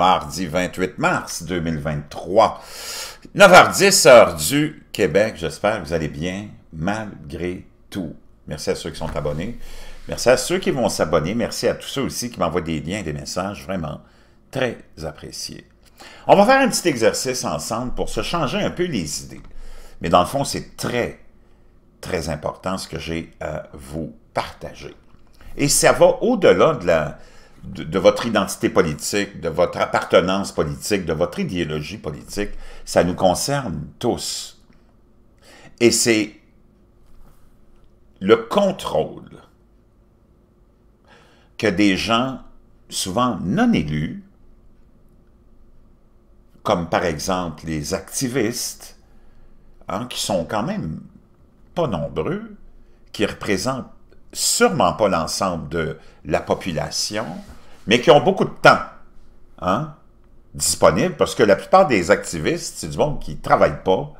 mardi 28 mars 2023. 9h10, heure du Québec. J'espère que vous allez bien malgré tout. Merci à ceux qui sont abonnés. Merci à ceux qui vont s'abonner. Merci à tous ceux aussi qui m'envoient des liens et des messages vraiment très appréciés. On va faire un petit exercice ensemble pour se changer un peu les idées. Mais dans le fond, c'est très, très important ce que j'ai à vous partager. Et ça va au-delà de la, de, votre identité politique, de votre appartenance politique, de votre idéologie politique, ça nous concerne tous. Et c'est le contrôle que des gens souvent non élus, comme par exemple les activistes, hein, qui sont quand même pas nombreux, qui représentent sûrement pas l'ensemble de la population, mais qui ont beaucoup de temps hein, disponible, parce que la plupart des activistes, c'est du monde qui ne travaille pas,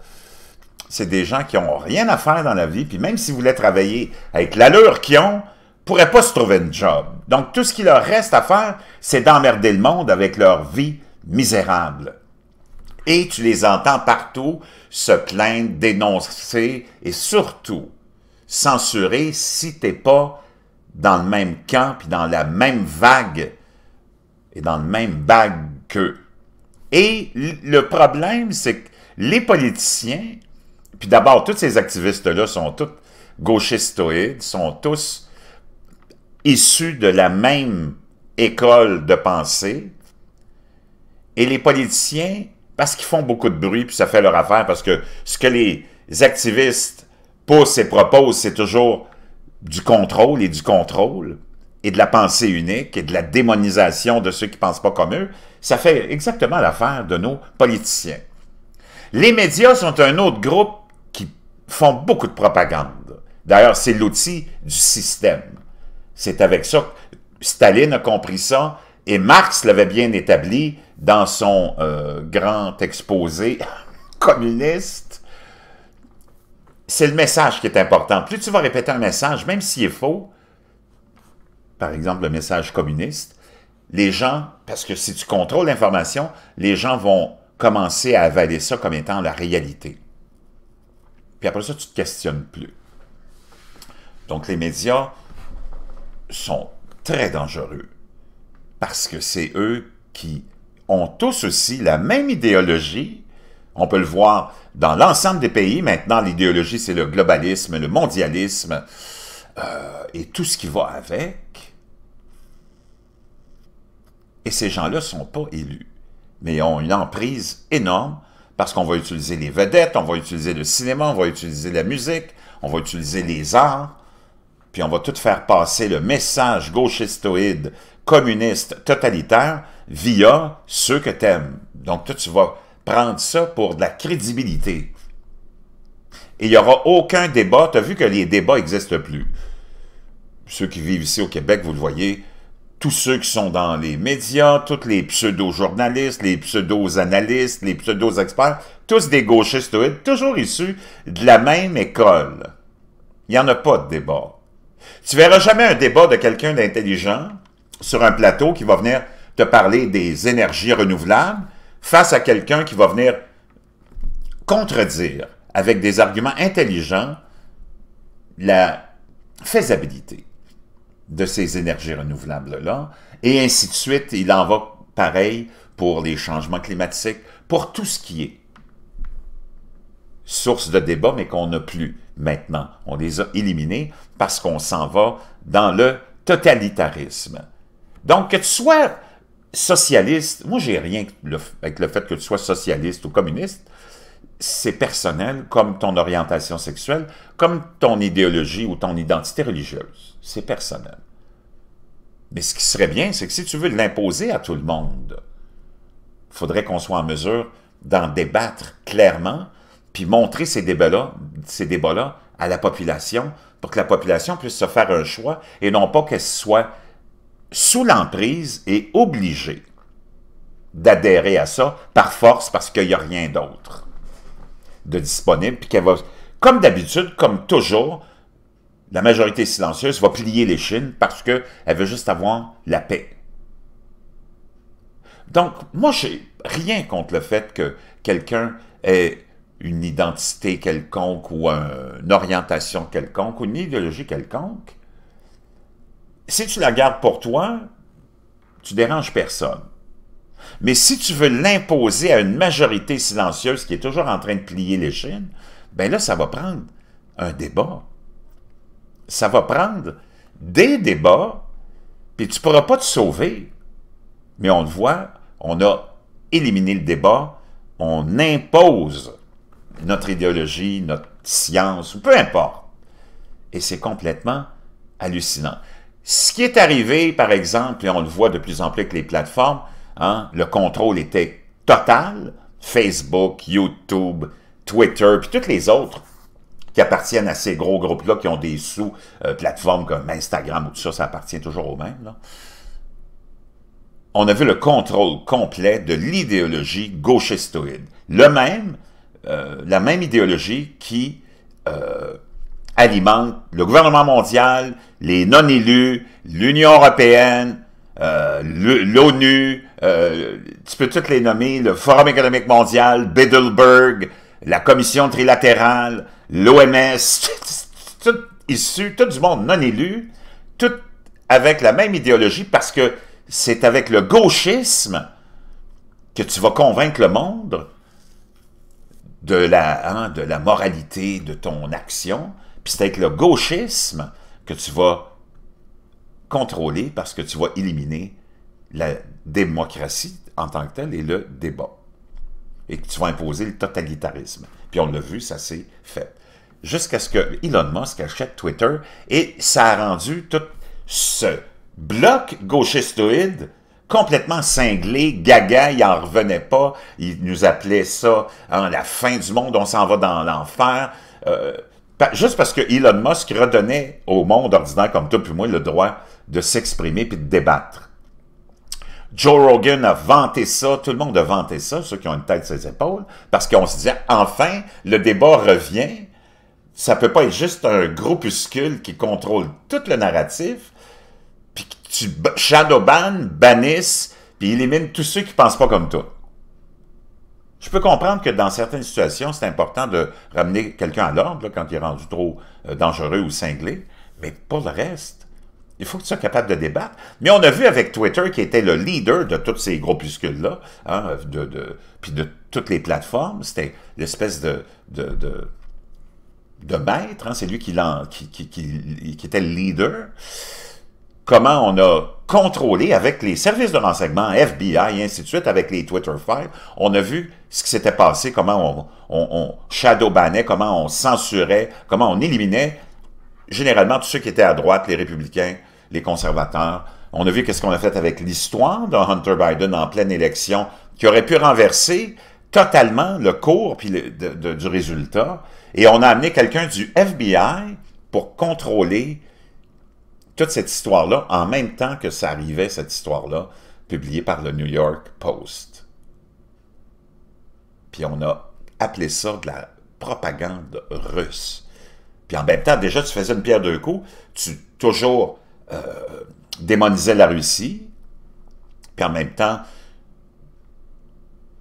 c'est des gens qui n'ont rien à faire dans la vie, puis même s'ils voulaient travailler avec l'allure qu'ils ont, pourraient pas se trouver un job. Donc, tout ce qu'il leur reste à faire, c'est d'emmerder le monde avec leur vie misérable. Et tu les entends partout se plaindre, dénoncer et surtout censuré si t'es pas dans le même camp, puis dans la même vague, et dans le même bague qu'eux. Et le problème, c'est que les politiciens, puis d'abord, tous ces activistes-là sont tous gauchistoïdes, sont tous issus de la même école de pensée, et les politiciens, parce qu'ils font beaucoup de bruit, puis ça fait leur affaire, parce que ce que les activistes pousse et propose, c'est toujours du contrôle et du contrôle et de la pensée unique et de la démonisation de ceux qui ne pensent pas comme eux, ça fait exactement l'affaire de nos politiciens. Les médias sont un autre groupe qui font beaucoup de propagande. D'ailleurs, c'est l'outil du système. C'est avec ça que Staline a compris ça et Marx l'avait bien établi dans son euh, grand exposé communiste c'est le message qui est important. Plus tu vas répéter un message, même s'il est faux, par exemple le message communiste, les gens, parce que si tu contrôles l'information, les gens vont commencer à avaler ça comme étant la réalité. Puis après ça, tu ne te questionnes plus. Donc les médias sont très dangereux parce que c'est eux qui ont tous aussi la même idéologie on peut le voir dans l'ensemble des pays. Maintenant, l'idéologie, c'est le globalisme, le mondialisme euh, et tout ce qui va avec. Et ces gens-là ne sont pas élus, mais ont une emprise énorme parce qu'on va utiliser les vedettes, on va utiliser le cinéma, on va utiliser la musique, on va utiliser les arts, puis on va tout faire passer le message gauchistoïde, communiste, totalitaire, via ceux que t'aimes. Donc, toi, tu vas prendre ça pour de la crédibilité. il n'y aura aucun débat. Tu as vu que les débats n'existent plus. Ceux qui vivent ici au Québec, vous le voyez, tous ceux qui sont dans les médias, tous les pseudo-journalistes, les pseudo-analystes, les pseudo-experts, tous des gauchistes, toujours issus de la même école. Il n'y en a pas de débat. Tu verras jamais un débat de quelqu'un d'intelligent sur un plateau qui va venir te parler des énergies renouvelables, face à quelqu'un qui va venir contredire avec des arguments intelligents la faisabilité de ces énergies renouvelables-là, et ainsi de suite. Il en va pareil pour les changements climatiques, pour tout ce qui est source de débat, mais qu'on n'a plus maintenant. On les a éliminés parce qu'on s'en va dans le totalitarisme. Donc, que tu sois socialiste, moi j'ai rien avec le fait que tu sois socialiste ou communiste, c'est personnel comme ton orientation sexuelle, comme ton idéologie ou ton identité religieuse. C'est personnel. Mais ce qui serait bien, c'est que si tu veux l'imposer à tout le monde, il faudrait qu'on soit en mesure d'en débattre clairement, puis montrer ces débats-là débats à la population pour que la population puisse se faire un choix et non pas qu'elle soit sous l'emprise et obligé d'adhérer à ça par force parce qu'il n'y a rien d'autre de disponible, puis va, comme d'habitude, comme toujours, la majorité silencieuse va plier les chines parce qu'elle veut juste avoir la paix. Donc, moi, j'ai rien contre le fait que quelqu'un ait une identité quelconque ou une orientation quelconque ou une idéologie quelconque si tu la gardes pour toi, tu déranges personne. Mais si tu veux l'imposer à une majorité silencieuse qui est toujours en train de plier les chaînes, ben là, ça va prendre un débat. Ça va prendre des débats, puis tu ne pourras pas te sauver. Mais on le voit, on a éliminé le débat, on impose notre idéologie, notre science, peu importe. Et c'est complètement hallucinant. Ce qui est arrivé, par exemple, et on le voit de plus en plus avec les plateformes, hein, le contrôle était total, Facebook, YouTube, Twitter, puis toutes les autres qui appartiennent à ces gros groupes-là, qui ont des sous, euh, plateformes comme Instagram ou tout ça, ça appartient toujours aux mêmes. On a vu le contrôle complet de l'idéologie gauchistoïde. Le même, euh, la même idéologie qui euh, alimente le gouvernement mondial, les non-élus, l'Union européenne, euh, l'ONU, euh, tu peux toutes les nommer, le Forum économique mondial, Biddleberg, la Commission trilatérale, l'OMS, tout issu, tout du monde non élu, tout avec la même idéologie parce que c'est avec le gauchisme que tu vas convaincre le monde de la, hein, de la moralité de ton action, puis c'est avec le gauchisme que tu vas contrôler parce que tu vas éliminer la démocratie en tant que telle et le débat. Et que tu vas imposer le totalitarisme. Puis on l'a vu, ça s'est fait. Jusqu'à ce que Elon Musk achète Twitter et ça a rendu tout ce bloc gauchistoïde complètement cinglé, gaga, il n'en revenait pas, il nous appelait ça hein, la fin du monde, on s'en va dans l'enfer. Euh, juste parce que Elon Musk redonnait au monde ordinaire comme toi puis moi le droit de s'exprimer puis de débattre. Joe Rogan a vanté ça, tout le monde a vanté ça, ceux qui ont une tête sur les épaules, parce qu'on se disait, enfin, le débat revient, ça peut pas être juste un groupuscule qui contrôle tout le narratif, puis tu shadowban, bannisse, puis élimine tous ceux qui pensent pas comme toi. Je peux comprendre que dans certaines situations, c'est important de ramener quelqu'un à l'ordre quand il est rendu trop euh, dangereux ou cinglé, mais pour le reste, il faut que tu sois capable de débattre. Mais on a vu avec Twitter, qui était le leader de tous ces groupuscules-là, hein, de, puis de toutes les plateformes, c'était l'espèce de, de, de, maître, hein, c'est lui qui, qui, qui, était le leader comment on a contrôlé avec les services de renseignement, FBI et ainsi de suite, avec les Twitter Files, on a vu ce qui s'était passé, comment on, shadowbannait, comment on censurait, comment on éliminait généralement tous ceux qui étaient à droite, les républicains, les conservateurs. On a vu qu'est-ce qu'on a fait avec l'histoire de Hunter Biden en pleine élection, qui aurait pu renverser totalement le cours puis du résultat. Et on a amené quelqu'un du FBI pour contrôler toute cette histoire-là, en même temps que ça arrivait, cette histoire-là, publiée par le New York Post. Puis on a appelé ça de la propagande russe. Puis en même temps, déjà, tu faisais une pierre deux coups, tu toujours euh, démonisais la Russie, puis en même temps,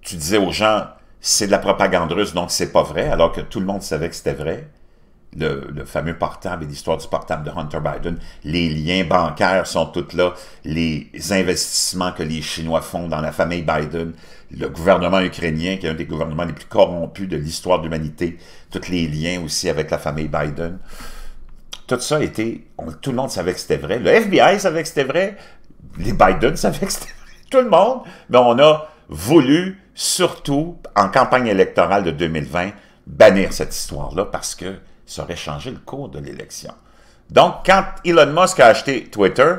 tu disais aux gens, c'est de la propagande russe, donc c'est pas vrai, alors que tout le monde savait que c'était vrai le, fameux portable et l'histoire du portable de Hunter Biden, les liens bancaires sont tous là, les investissements que les Chinois font dans la famille Biden, le gouvernement ukrainien, qui est un des gouvernements les plus corrompus de l'histoire de l'humanité, tous les liens aussi avec la famille Biden. Tout ça était, tout le monde savait que c'était vrai, le FBI savait que c'était vrai, les Biden savaient que c'était vrai, tout le monde, mais on a voulu, surtout en campagne électorale de 2020, bannir cette histoire-là parce que ça aurait changé le cours de l'élection. Donc, quand Elon Musk a acheté Twitter,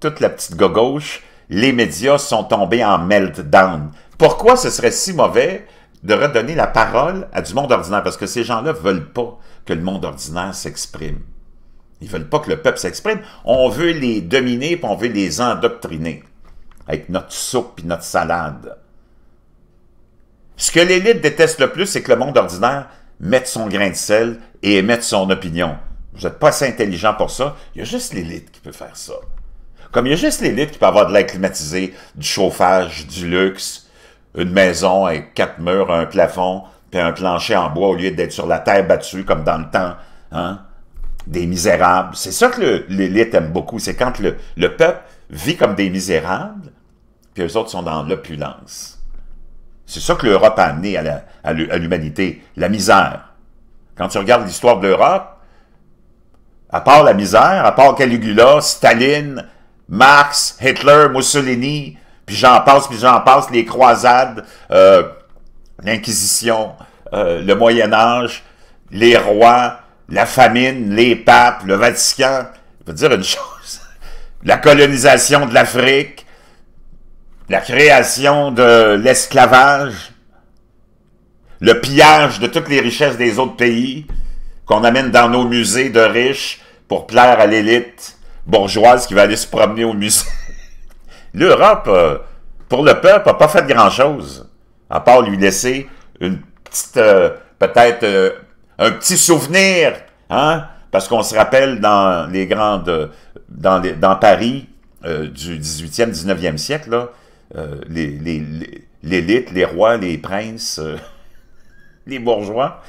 toute la petite gauche, les médias sont tombés en meltdown. Pourquoi ce serait si mauvais de redonner la parole à du monde ordinaire? Parce que ces gens-là veulent pas que le monde ordinaire s'exprime. Ils veulent pas que le peuple s'exprime. On veut les dominer, et on veut les endoctriner avec notre soupe et notre salade. Ce que l'élite déteste le plus, c'est que le monde ordinaire mettre son grain de sel et émettre son opinion. Vous n'êtes pas assez intelligent pour ça. Il y a juste l'élite qui peut faire ça. Comme il y a juste l'élite qui peut avoir de l'air climatisé, du chauffage, du luxe, une maison avec quatre murs, un plafond, puis un plancher en bois au lieu d'être sur la terre battue comme dans le temps, hein? des misérables. C'est ça que l'élite aime beaucoup. C'est quand le, le peuple vit comme des misérables, puis eux autres sont dans l'opulence. C'est ça que l'Europe a amené à l'humanité, la, misère. Quand tu regardes l'histoire de l'Europe, à part la misère, à part Caligula, Staline, Marx, Hitler, Mussolini, puis j'en passe, puis j'en passe, les croisades, euh, l'Inquisition, euh, le Moyen-Âge, les rois, la famine, les papes, le Vatican, je veux dire une chose, la colonisation de l'Afrique, la création de l'esclavage, le pillage de toutes les richesses des autres pays qu'on amène dans nos musées de riches pour plaire à l'élite bourgeoise qui va aller se promener au musée. L'Europe, euh, pour le peuple, n'a pas fait grand-chose, à part lui laisser une petite, euh, peut-être euh, un petit souvenir, hein, parce qu'on se rappelle dans les grandes, dans, dans Paris, du 18e, 19e siècle, là, euh, l'élite, les, les, rois, les princes, euh, les bourgeois,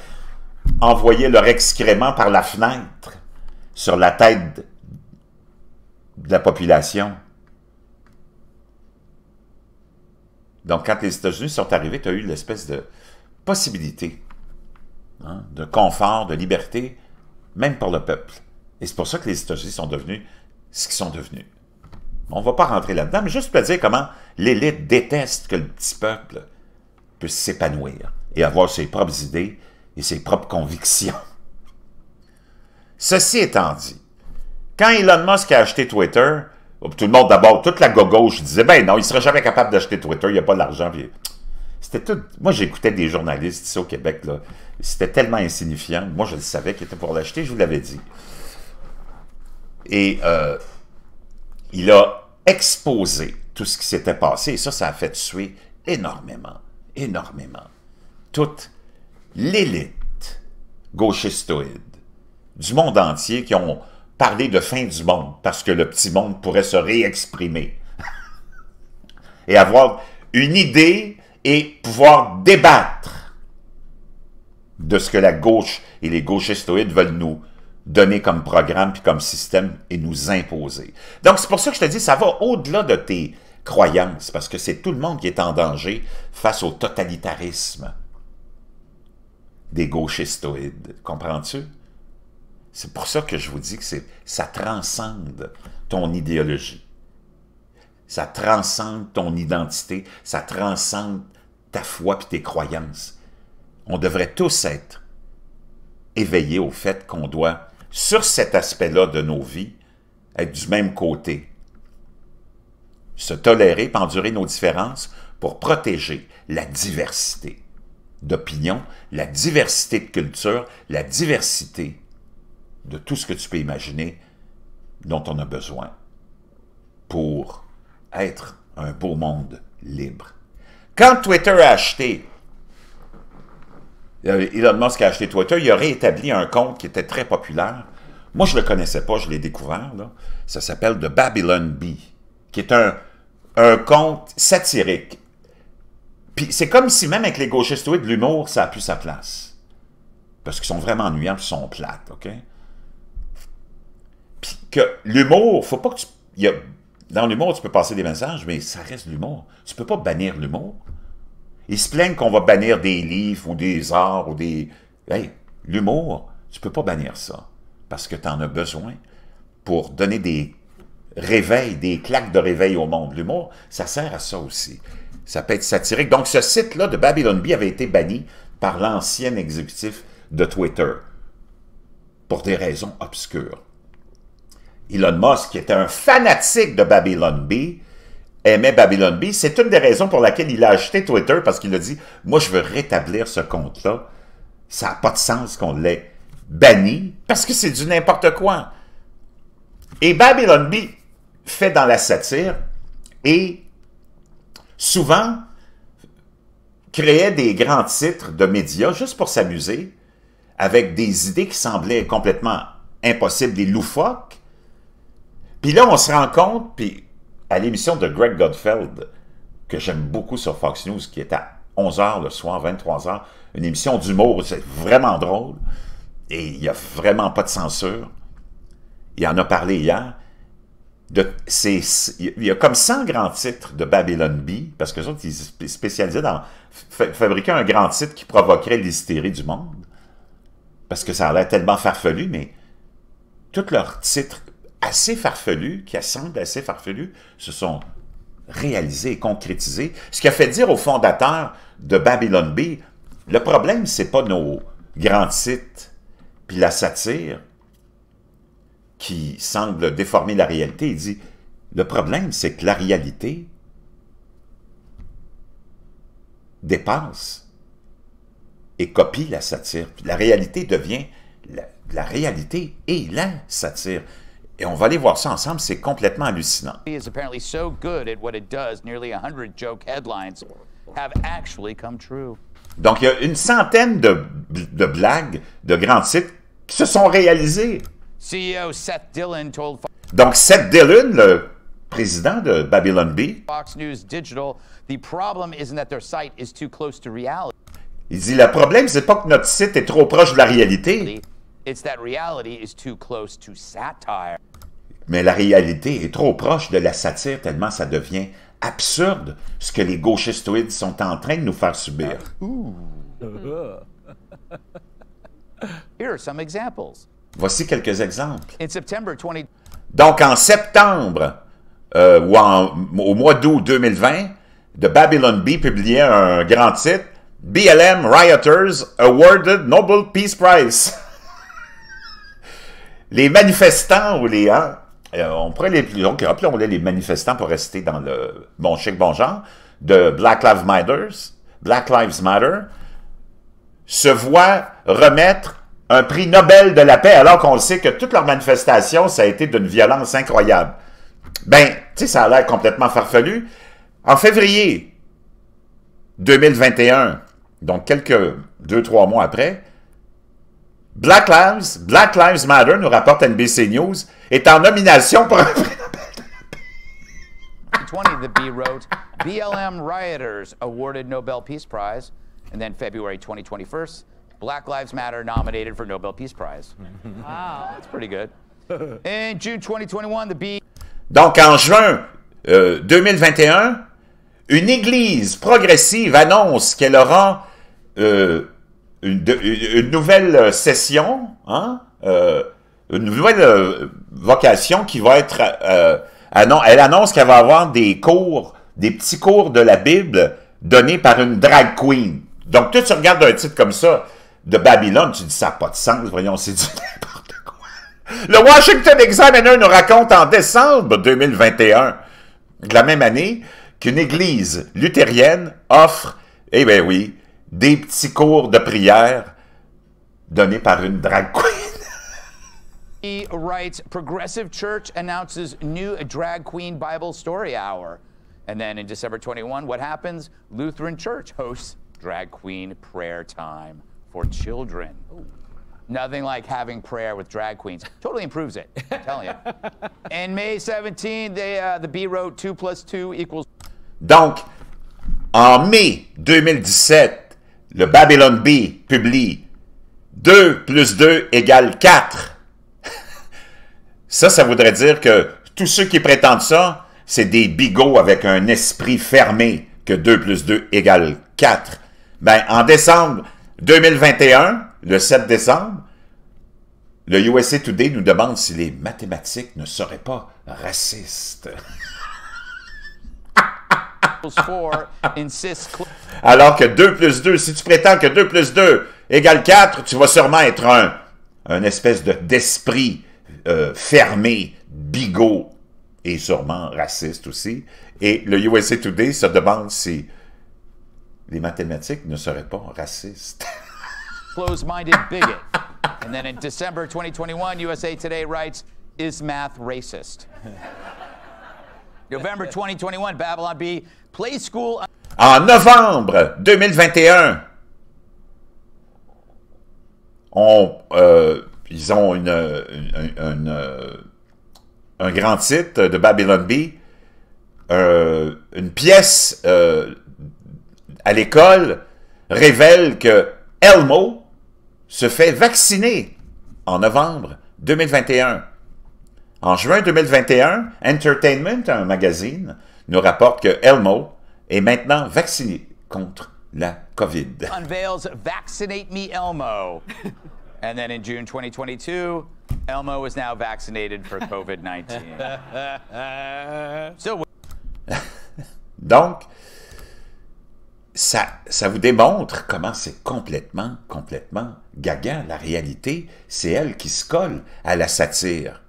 envoyaient leur excrément par la fenêtre sur la tête de la population. Donc, quand les États-Unis sont arrivés, tu as eu l'espèce de possibilité, hein, de confort, de liberté, même pour le peuple. Et c'est pour ça que les États-Unis sont devenus ce qu'ils sont devenus. On va pas rentrer là-dedans, mais juste pour dire comment l'élite déteste que le petit peuple puisse s'épanouir et avoir ses propres idées et ses propres convictions. Ceci étant dit, quand Elon Musk a acheté Twitter, oh, tout le monde d'abord, toute la gauche disait « Ben non, il serait jamais capable d'acheter Twitter, il n'y a pas d'argent. » C'était tout... Moi, j'écoutais des journalistes ici au Québec, C'était tellement insignifiant. Moi, je le savais qu'il était pour l'acheter, je vous l'avais dit. Et... Euh, il a exposé tout ce qui s'était passé et ça, ça a fait tuer énormément, énormément. Toute l'élite gauchistoïde du monde entier qui ont parlé de fin du monde parce que le petit monde pourrait se réexprimer et avoir une idée et pouvoir débattre de ce que la gauche et les gauchistoïdes veulent nous donner comme programme puis comme système et nous imposer. Donc, c'est pour ça que je te dis, ça va au-delà de tes croyances, parce que c'est tout le monde qui est en danger face au totalitarisme des gauchistoïdes. Comprends-tu? C'est pour ça que je vous dis que ça transcende ton idéologie. Ça transcende ton identité, ça transcende ta foi puis tes croyances. On devrait tous être éveillés au fait qu'on doit sur cet aspect-là de nos vies, être du même côté, se tolérer, pendurer nos différences pour protéger la diversité d'opinion, la diversité de culture, la diversité de tout ce que tu peux imaginer dont on a besoin pour être un beau monde libre. Quand Twitter a acheté Elon Musk a acheté Twitter, il a réétabli un compte qui était très populaire. Moi, je ne le connaissais pas, je l'ai découvert. Ça s'appelle The Babylon Bee, qui est un, un compte satirique. Puis c'est comme si même avec les gauchistes l'humour, ça a plus sa place. Parce qu'ils sont vraiment ennuyants, ils sont plates, OK? Puis que l'humour, faut pas que tu... dans l'humour, tu peux passer des messages, mais ça reste l'humour. Tu peux pas bannir l'humour. Ils se plaignent qu'on va bannir des livres ou des arts ou des... Hey, l'humour, tu peux pas bannir ça parce que tu en as besoin pour donner des réveils, des claques de réveil au monde. L'humour, ça sert à ça aussi. Ça peut être satirique. Donc, ce site-là de Babylon Bee avait été banni par l'ancien exécutif de Twitter pour des raisons obscures. Elon Musk, qui était un fanatique de Babylon Bee, aimait Babylon B. C'est une des raisons pour laquelle il a acheté Twitter, parce qu'il a dit « Moi, je veux rétablir ce compte-là. Ça n'a pas de sens qu'on l'ait banni, parce que c'est du n'importe quoi. » Et Babylon B fait dans la satire et souvent créait des grands titres de médias juste pour s'amuser, avec des idées qui semblaient complètement impossibles, des loufoques. Puis là, on se rend compte, puis à l'émission de Greg Godfeld, que j'aime beaucoup sur Fox News, qui est à 11h le soir, 23h, une émission d'humour, c'est vraiment drôle, et il n'y a vraiment pas de censure. Il en a parlé hier. De, ces il y a comme 100 grands titres de Babylon B, parce que ça, autres, ils spécialisaient dans fabriquer un grand titre qui provoquerait l'hystérie du monde, parce que ça allait tellement farfelu, mais tous leurs titres assez farfelues, qui semblent assez farfelues, se sont réalisés et concrétisés Ce qui a fait dire aux fondateurs de Babylon B, le problème, c'est pas nos grands sites puis la satire qui semble déformer la réalité. Il dit, le problème, c'est que la réalité dépasse et copie la satire. La réalité devient... la réalité et la satire. Et on va aller voir ça ensemble, c'est complètement hallucinant. Donc, il y a une centaine de, blagues de grands sites qui se sont réalisées. E Donc, Seth Dillon, le président de Babylon Bee, il dit, le problème, c'est pas que notre site est trop proche de la réalité. Mais la réalité est trop proche de la satire tellement ça devient absurde ce que les gauchistoïdes sont en train de nous faire subir. Voici quelques exemples. Donc en septembre euh, ou au mois d'août 2020, The Babylon Bee publiait un grand titre BLM Rioters Awarded Nobel Peace Prize. Les manifestants ou les... Hein, euh, on prend les plus longs, les les manifestants pour rester dans le bon chic, bon genre, de Black Lives Matter, Black Lives Matter, se voient remettre un prix Nobel de la paix alors qu'on sait que toutes leur manifestations ça a été d'une violence incroyable. Ben, tu sais, ça a l'air complètement farfelu. En février 2021, donc quelques deux, trois mois après, Black Lives, Black Lives Matter, nous rapporte NBC News, est en nomination pour un prix Nobel. 20, the B wrote, BLM rioters awarded Nobel Peace Prize, and then February 2021, Black Lives Matter nominated for Nobel Peace Prize. Wow. That's pretty good. In June 2021, the B... Donc, en juin euh, 2021, une église progressive annonce qu'elle aura euh, une, nouvelle euh, session, hein, euh, une nouvelle euh, vocation qui va être... elle annonce qu'elle va avoir des cours, des petits cours de la Bible donnés par une drag queen. Donc, toi, tu regardes un titre comme ça, de Babylone, tu dis ça n'a pas de sens, voyons, c'est du n'importe quoi. Le Washington Examiner nous raconte en décembre 2021, de la même année, qu'une église luthérienne offre, eh bien oui, des petits cours de prière donnés par une drag queen. writes, Progressive Church announces new drag queen Bible story hour. And then in December 21, what happens? Lutheran Church hosts drag queen prayer time for children. Nothing like having prayer with drag queens. Totally improves it, I'm telling you. and May 17, they, uh, the B wrote 2 plus 2 equals... Donc, en mai 2017, le Babylon B publie 2 plus 2 égale 4. ça, ça voudrait dire que tous ceux qui prétendent ça, c'est des bigots avec un esprit fermé que 2 plus 2 égale 4. Ben, en décembre 2021, le 7 décembre, le USA Today nous demande si les mathématiques ne seraient pas racistes. Alors que 2 plus 2, si tu prétends que 2 plus 2 égale 4, tu vas sûrement être un. Un espèce d'esprit de, euh, fermé, bigot et sûrement raciste aussi. Et le USA Today se demande si les mathématiques ne seraient pas racistes. Close-minded bigot. And then in December 2021, USA Today writes, Is math racist? 2021, Babylon B Play School. En novembre 2021, on, euh, ils ont une, euh, un grand titre de Babylon B, euh, une pièce à l'école révèle que Elmo se fait vacciner en novembre 2021. En juin 2021, Entertainment, un magazine, nous rapporte que Elmo est maintenant vacciné contre la COVID. Unveils Vaccinate Me Elmo. And then in June 2022, Elmo now vaccinated for COVID-19. Donc, ça, ça vous démontre comment c'est complètement, complètement gaga. La réalité, c'est elle qui se colle à la satire.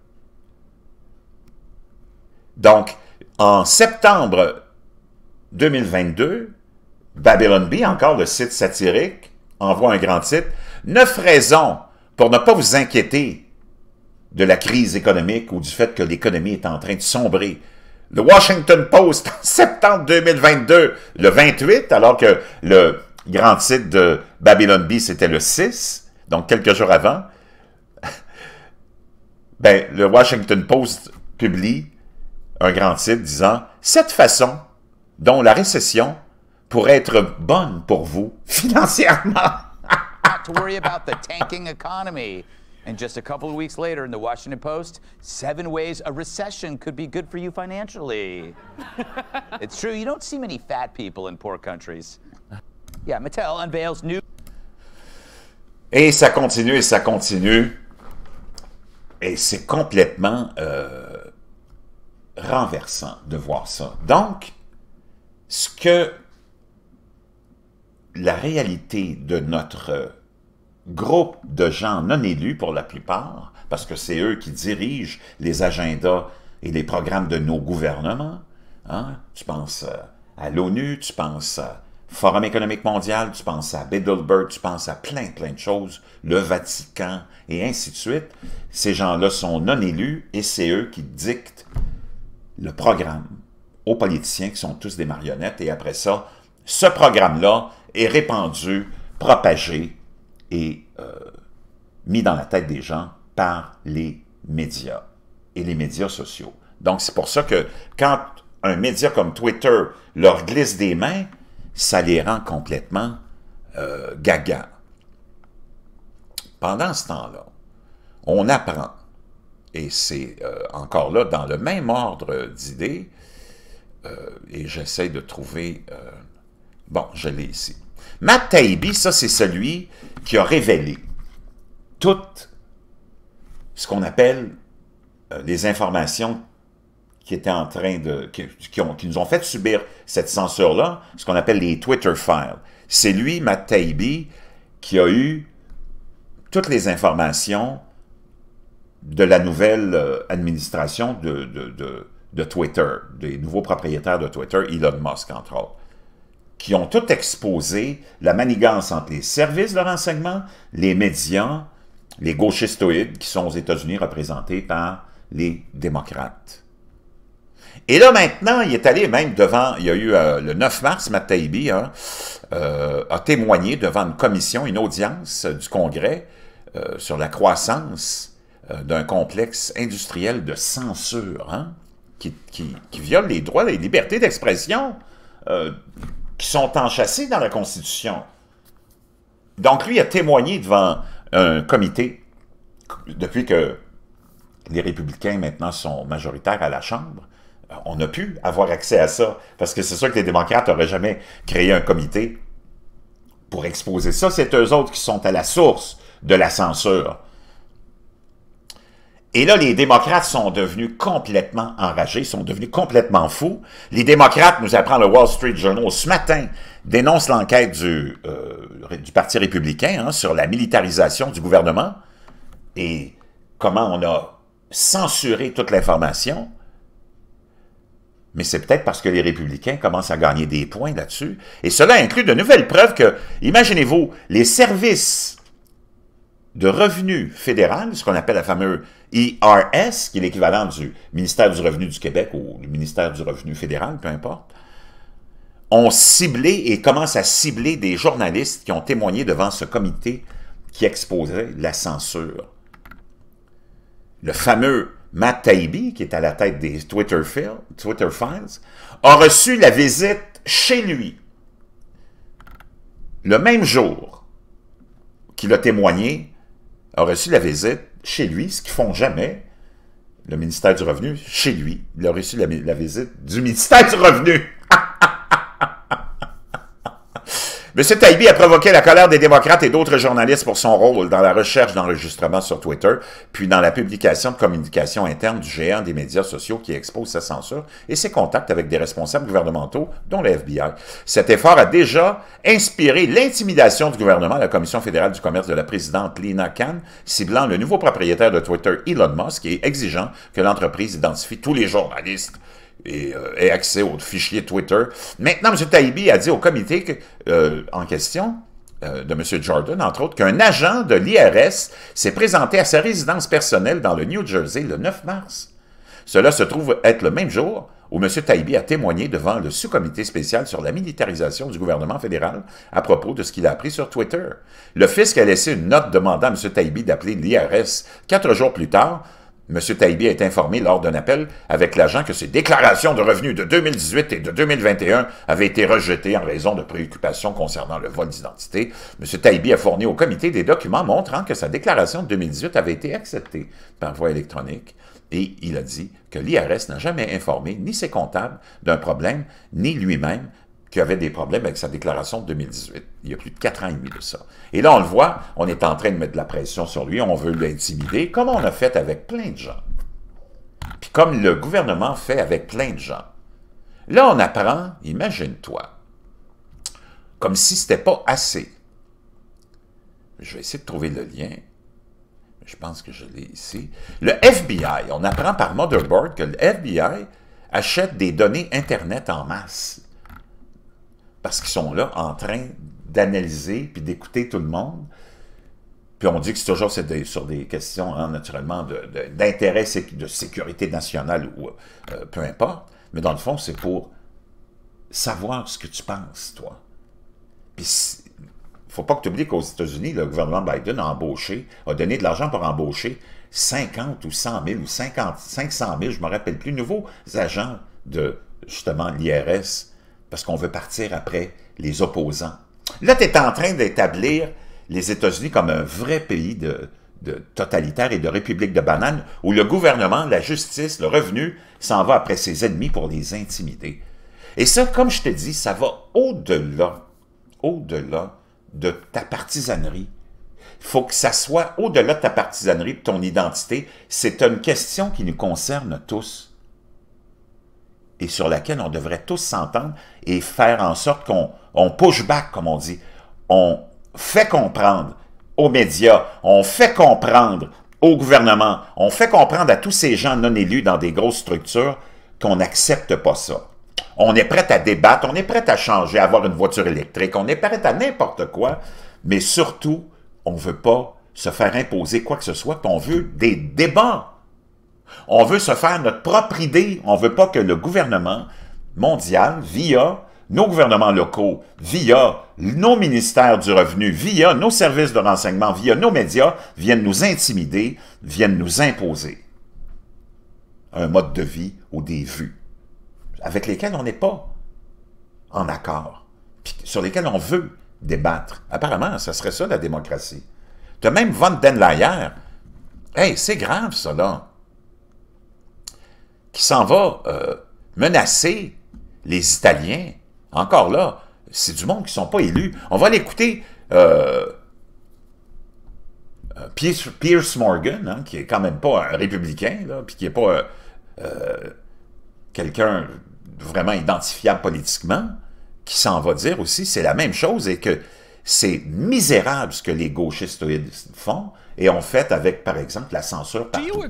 Donc, en septembre 2022, Babylon B, encore le site satirique, envoie un grand titre. Neuf raisons pour ne pas vous inquiéter de la crise économique ou du fait que l'économie est en train de sombrer. Le Washington Post, en septembre 2022, le 28, alors que le grand titre de Babylon B, c'était le 6, donc quelques jours avant, ben, le Washington Post publie un grand site disant « Cette façon dont la récession pourrait être bonne pour vous financièrement. to worry about the tanking economy. And just a couple of weeks later in the Washington Post, seven ways a recession could be good for you financially. it's true, you don't see many fat people in poor countries. Yeah, Mattel unveils new. Et ça continue et ça continue. Et c'est complètement. Euh renversant de voir ça. Donc, ce que la réalité de notre groupe de gens non élus pour la plupart, parce que c'est eux qui dirigent les agendas et les programmes de nos gouvernements, hein? tu penses à l'ONU, tu penses à Forum économique mondial, tu penses à Biddleberg, tu penses à plein, plein de choses, le Vatican, et ainsi de suite. Ces gens-là sont non élus et c'est eux qui dictent le programme aux politiciens qui sont tous des marionnettes et après ça, ce programme-là est répandu, propagé et euh, mis dans la tête des gens par les médias et les médias sociaux. Donc c'est pour ça que quand un média comme Twitter leur glisse des mains, ça les rend complètement euh, gaga. Pendant ce temps-là, on apprend et c'est euh, encore là, dans le même ordre d'idées, euh, et j'essaie de trouver... Euh, bon, je l'ai ici. Matt Taibbi, ça c'est celui qui a révélé tout ce qu'on appelle les informations qui étaient en train de... qui nous ont fait subir cette censure-là, ce qu'on appelle les Twitter files. C'est lui, Matt Taibbi, qui a eu toutes les informations de la nouvelle euh, administration de, de, Twitter, des nouveaux propriétaires de Twitter, Elon Musk entre autres, qui ont tout exposé la manigance entre les services de renseignement, les médias, les gauchistoïdes qui sont aux États-Unis représentés par les démocrates. Et là, maintenant, il est allé même devant, il y a eu euh, le 9 mars, Matt Taibbi hein, euh, a témoigné devant une commission, une audience du Congrès sur la croissance euh, d'un complexe industriel de censure, hein, qui, viole les droits et les libertés d'expression euh, qui sont enchâssés dans la Constitution. Donc lui a témoigné devant un comité, depuis que les républicains maintenant sont majoritaires à la Chambre, euh, on a pu avoir accès à ça, parce que c'est sûr que les démocrates n'auraient jamais créé un comité pour exposer ça. C'est eux autres qui sont à la source de la censure. Et là, les démocrates sont devenus complètement enragés, sont devenus complètement fous. Les démocrates, nous apprend le Wall Street Journal ce matin, dénoncent l'enquête du, euh, Parti républicain hein, sur la militarisation du gouvernement et comment on a censuré toute l'information. Mais c'est peut-être parce que les républicains commencent à gagner des points là-dessus. Et cela inclut de nouvelles preuves que, imaginez-vous, les services de revenus fédéral, ce qu'on appelle la fameuse IRS, e qui est l'équivalent du ministère du Revenu du Québec ou du ministère du Revenu fédéral, peu importe, ont ciblé et commencent à cibler des journalistes qui ont témoigné devant ce comité qui exposait la censure. Le fameux Matt Taibbi, qui est à la tête des Twitter, Twitter Files, a reçu la visite chez lui le même jour qu'il a témoigné a reçu la visite chez lui, ce qu'ils font jamais, le ministère du Revenu, chez lui. Il a reçu la, la visite du ministère du Revenu. M. Taibbi a provoqué la colère des démocrates et d'autres journalistes pour son rôle dans la recherche d'enregistrements sur Twitter, puis dans la publication de communications internes du géant des médias sociaux qui expose sa censure et ses contacts avec des responsables gouvernementaux, dont le FBI. Cet effort a déjà inspiré l'intimidation du gouvernement à la Commission fédérale du commerce de la présidente Lina Khan, ciblant le nouveau propriétaire de Twitter, Elon Musk, et exigeant que l'entreprise identifie tous les journalistes euh, et, accès aux fichiers Twitter. Maintenant, M. Taibbi a dit au comité euh, en question euh, de M. Jordan, entre autres, qu'un agent de l'IRS s'est présenté à sa résidence personnelle dans le New Jersey le 9 mars. Cela se trouve être le même jour où M. Taibbi a témoigné devant le sous-comité spécial sur la militarisation du gouvernement fédéral à propos de ce qu'il a appris sur Twitter. Le fisc a laissé une note demandant à M. Taibbi d'appeler l'IRS quatre jours plus tard M. a est informé lors d'un appel avec l'agent que ses déclarations de revenus de 2018 et de 2021 avaient été rejetées en raison de préoccupations concernant le vol d'identité. M. Taibi a fourni au comité des documents montrant que sa déclaration de 2018 avait été acceptée par voie électronique et il a dit que l'IRS n'a jamais informé ni ses comptables d'un problème, ni lui-même avait des problèmes avec sa déclaration de 2018. Il y a plus de quatre ans et demi de ça. Et là, on le voit, on est en train de mettre de la pression sur lui, on veut l'intimider, comme on a fait avec plein de gens. Puis comme le gouvernement fait avec plein de gens. Là, on apprend, imagine-toi, comme si n'était pas assez. Je vais essayer de trouver le lien. Je pense que je l'ai ici. Le FBI, on apprend par Motherboard que le FBI achète des données Internet en masse parce qu'ils sont là en train d'analyser puis d'écouter tout le monde. Puis on dit que c'est toujours sur des questions, hein, naturellement, d'intérêt de, sécurité nationale ou euh, peu importe. Mais dans le fond, c'est pour savoir ce que tu penses, toi. Puis faut pas que tu oublies qu'aux États-Unis, le gouvernement Biden a embauché, a donné de l'argent pour embaucher 50 ou 100 000 ou 50, 500 000, je ne me rappelle plus, nouveaux agents de, justement, l'IRS parce qu'on veut partir après les opposants. Là, tu es en train d'établir les États-Unis comme un vrai pays de, totalitaire et de république de banane, où le gouvernement, la justice, le revenu s'en va après ses ennemis pour les intimider. Et ça, comme je te dis, ça va au-delà, au-delà de ta partisanerie. Il faut que ça soit au-delà de ta partisanerie, de ton identité. C'est une question qui nous concerne tous et sur laquelle on devrait tous s'entendre et faire en sorte qu'on on push back, comme on dit. On fait comprendre aux médias, on fait comprendre au gouvernement, on fait comprendre à tous ces gens non élus dans des grosses structures qu'on n'accepte pas ça. On est prêt à débattre, on est prêt à changer, à avoir une voiture électrique, on est prêt à n'importe quoi, mais surtout, on ne veut pas se faire imposer quoi que ce soit, on veut des débats on veut se faire notre propre idée. On ne veut pas que le gouvernement mondial, via nos gouvernements locaux, via nos ministères du revenu, via nos services de renseignement, via nos médias, viennent nous intimider, viennent nous imposer un mode de vie ou des vues avec lesquelles on n'est pas en accord, puis sur lesquelles on veut débattre. Apparemment, ce serait ça la démocratie. De même Van den Leyer hey, c'est grave ça là qui s'en va euh, menacer les Italiens. Encore là, c'est du monde qui ne sont pas élus. On va l'écouter... Euh, euh Pierce, Morgan, hein, qui est quand même pas un républicain, puis qui n'est pas euh, quelqu'un vraiment identifiable politiquement, qui s'en va dire aussi, c'est la même chose, et que c'est misérable ce que les gauchistes font, et ont fait avec, par exemple, la censure partout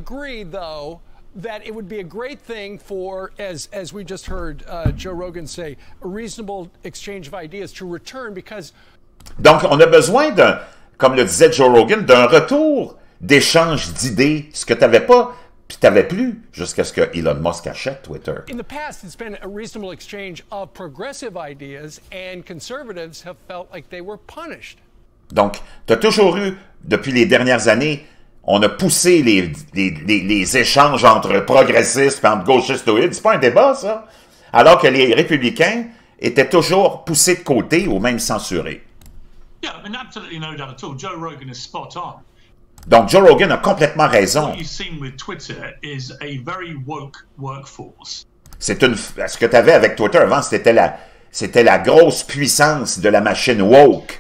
that it would be a great thing for, as as we just heard uh, Joe Rogan say, a reasonable exchange of ideas to return because. Donc, on a besoin d'un, comme le disait Joe Rogan, d'un retour d'échange d'idées, ce que tu n'avais pas puis t'avais plus jusqu'à ce que Elon Musk achète Twitter. In the past, it's been a reasonable exchange of progressive ideas, and conservatives have felt like they were punished. Donc, tu as toujours eu, depuis les dernières années, on a poussé les, échanges entre progressistes et entre gauchistes C'est pas un débat, ça. Alors que les républicains étaient toujours poussés de côté ou même censurés. Donc, Joe Rogan a complètement raison. C'est ce que tu avais avec Twitter avant, c'était la, c'était la grosse puissance de la machine woke.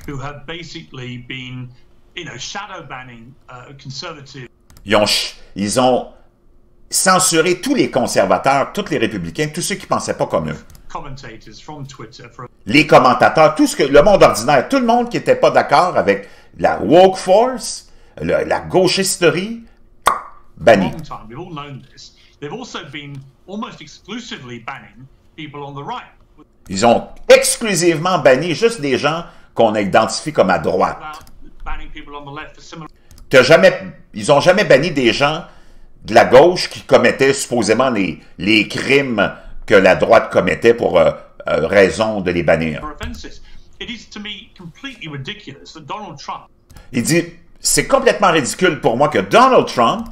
Euh, ils ont, censuré tous les conservateurs, tous les républicains, tous ceux qui ne pensaient pas comme eux. Les commentateurs, tout ce que le monde ordinaire, tout le monde qui n'était pas d'accord avec la woke force, la gauchisterie, banni. Ils ont exclusivement banni juste des gens qu'on identifie comme à droite jamais, ils ont jamais banni des gens de la gauche qui commettaient supposément les, crimes que la droite commettait pour euh, euh, raison de les bannir. Il dit, c'est complètement ridicule pour moi que Donald Trump,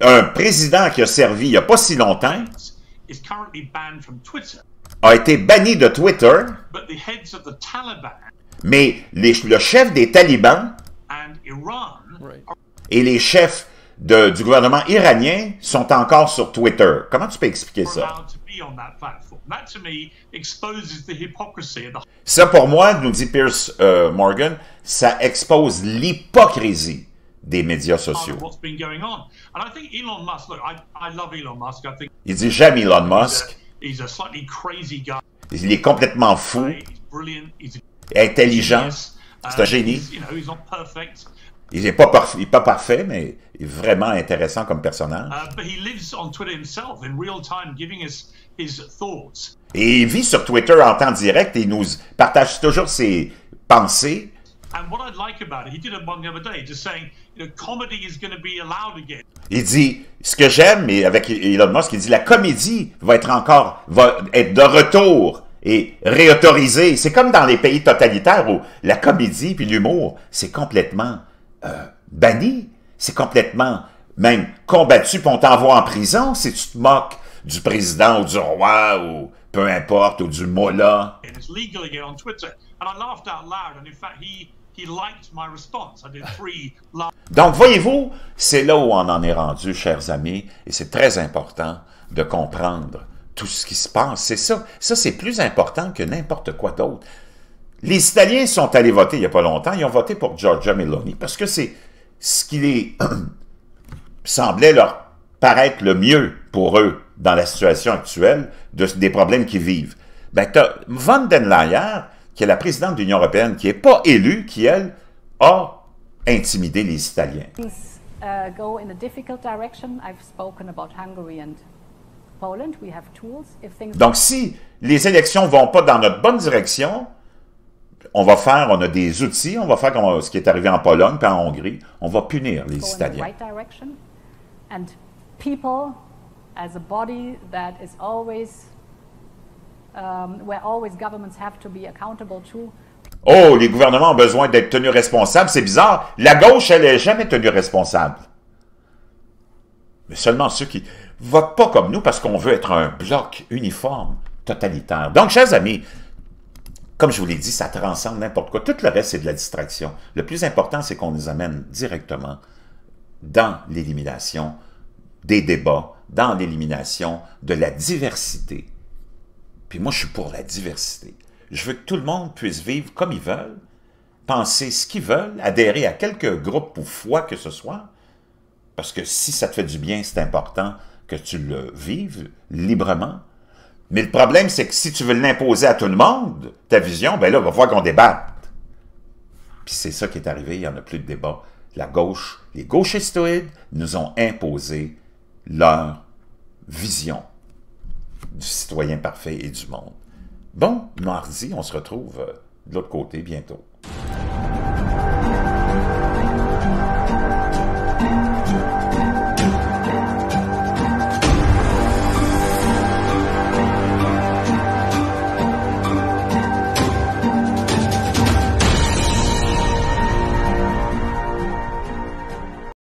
un président qui a servi il n'y a pas si longtemps, a été banni de Twitter, mais le chef des talibans et les chefs du gouvernement iranien sont encore sur Twitter. Comment tu peux expliquer ça? Ça, pour moi, nous dit Pierce euh, Morgan, ça expose l'hypocrisie des médias sociaux. Il dit j'aime Elon Musk. Il est complètement fou intelligent. C'est un génie. Il n'est pas, pas, parfait, mais vraiment intéressant comme personnage. Uh, et il vit sur Twitter en temps direct et il nous partage toujours ses pensées. Il dit, ce que j'aime, et avec Elon Musk, il dit la comédie va être encore, va être de retour et réautoriser. C'est comme dans les pays totalitaires où la comédie puis l'humour, c'est complètement euh, banni, c'est complètement même combattu, puis on t'envoie en prison si tu te moques du président ou du roi ou peu importe, ou du mollah. Donc, voyez-vous, c'est là où on en est rendu, chers amis, et c'est très important de comprendre tout ce qui se passe. C'est ça. Ça, c'est plus important que n'importe quoi d'autre. Les Italiens sont allés voter il n'y a pas longtemps. Ils ont voté pour Giorgia Meloni parce que c'est ce qui les semblait leur paraître le mieux pour eux dans la situation actuelle de, des problèmes qu'ils vivent. Ben, tu Van den Leyen, qui est la présidente de l'Union européenne, qui n'est pas élue, qui, elle, a intimidé les Italiens. Uh, go in a difficult direction. I've spoken about Hungary and donc, si les élections ne vont pas dans notre bonne direction, on va faire, on a des outils, on va faire comme ce qui est arrivé en Pologne et en Hongrie, on va punir les Italiens. Oh, les gouvernements ont besoin d'être tenus responsables. C'est bizarre. La gauche, elle n'est jamais tenue responsable. Mais seulement ceux qui, Vote pas comme nous parce qu'on veut être un bloc uniforme, totalitaire. Donc, chers amis, comme je vous l'ai dit, ça transcende n'importe quoi. Tout le reste, c'est de la distraction. Le plus important, c'est qu'on nous amène directement dans l'élimination des débats, dans l'élimination de la diversité. Puis moi, je suis pour la diversité. Je veux que tout le monde puisse vivre comme ils veulent, penser ce qu'ils veulent, adhérer à quelque groupe ou foi que ce soit, parce que si ça te fait du bien, c'est important que tu le vives librement. Mais le problème, c'est que si tu veux l'imposer à tout le monde, ta vision, ben là, va voir qu'on débatte. Puis c'est ça qui est arrivé, il n'y en a plus de débat. La gauche, les gauchistoïdes nous ont imposé leur vision du citoyen parfait et du monde. Bon, mardi, on se retrouve euh, de l'autre côté bientôt.